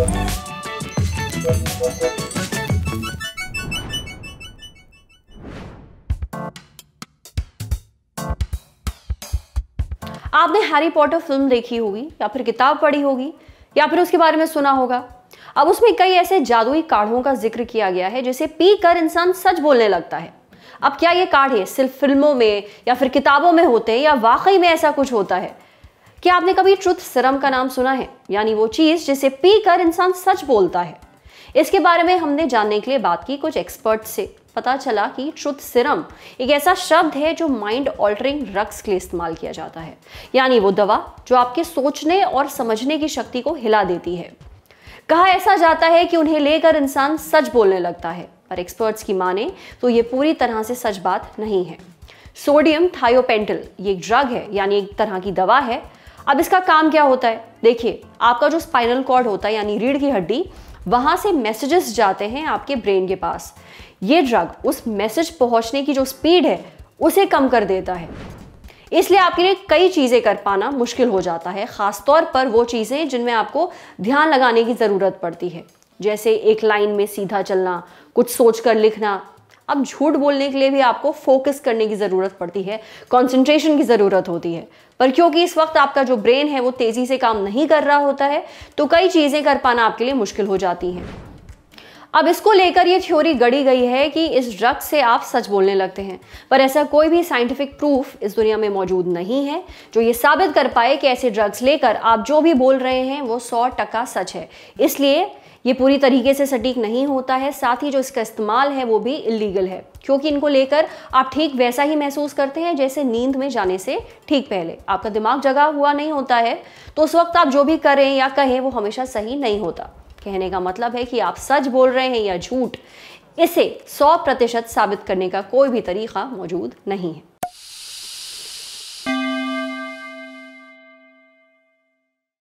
आपने Harry Potter film देखी होगी या फिर किताब पढ़ी होगी या फिर उसके बारे में सुना होगा अब उसमें कई ऐसे जादुई काढ़ों का जिक्र किया गया है जिसे पी कर इंसान सच बोलने लगता है अब क्या ये काढ़े सिर्फ फिल्मों में या फिर किताबों में होते हैं या वाकई में ऐसा कुछ होता है क्या आपने कभी ट्रुथ सरम का नाम सुना है यानी वो चीज जिसे पी कर इंसान सच बोलता है इसके बारे में हमने जानने के लिए बात की कुछ एक्सपर्ट से पता चला कि ट्रुथ सिरम एक ऐसा शब्द है जो माइंड ऑल्टरिंग ड्रग्स के लिए इस्तेमाल किया जाता है यानी वो दवा जो आपके सोचने और समझने की शक्ति को हिला देती है कहा ऐसा जाता है कि उन्हें लेकर इंसान सच बोलने लगता है पर एक्सपर्ट्स की माने तो ये पूरी तरह से सच बात नहीं है सोडियम थायोपेंटल ये एक ड्रग है यानी एक तरह की दवा है अब इसका काम क्या होता है देखिए आपका जो स्पाइनल कॉर्ड होता है यानी रीढ़ की हड्डी वहां से मैसेजेस जाते हैं आपके ब्रेन के पास ये ड्रग उस मैसेज पहुंचने की जो स्पीड है उसे कम कर देता है इसलिए आपके लिए कई चीज़ें कर पाना मुश्किल हो जाता है ख़ासतौर पर वो चीज़ें जिनमें आपको ध्यान लगाने की ज़रूरत पड़ती है जैसे एक लाइन में सीधा चलना कुछ सोच कर लिखना अब झूठ बोलने के लिए भी आपको फोकस करने की ज़रूरत पड़ती है कॉन्सेंट्रेशन की ज़रूरत होती है पर क्योंकि इस वक्त आपका जो ब्रेन है वो तेज़ी से काम नहीं कर रहा होता है तो कई चीज़ें कर पाना आपके लिए मुश्किल हो जाती हैं अब इसको लेकर ये थ्योरी गढ़ी गई है कि इस ड्रग से आप सच बोलने लगते हैं पर ऐसा कोई भी साइंटिफिक प्रूफ इस दुनिया में मौजूद नहीं है जो ये साबित कर पाए कि ऐसे ड्रग्स लेकर आप जो भी बोल रहे हैं वो सौ टका सच है इसलिए ये पूरी तरीके से सटीक नहीं होता है साथ ही जो इसका इस्तेमाल है वो भी इलीगल है क्योंकि इनको लेकर आप ठीक वैसा ही महसूस करते हैं जैसे नींद में जाने से ठीक पहले आपका दिमाग जगा हुआ नहीं होता है तो उस वक्त आप जो भी करें या कहें वो हमेशा सही नहीं होता कहने का मतलब है कि आप सच बोल रहे हैं या झूठ इसे 100 प्रतिशत साबित करने का कोई भी तरीका मौजूद नहीं है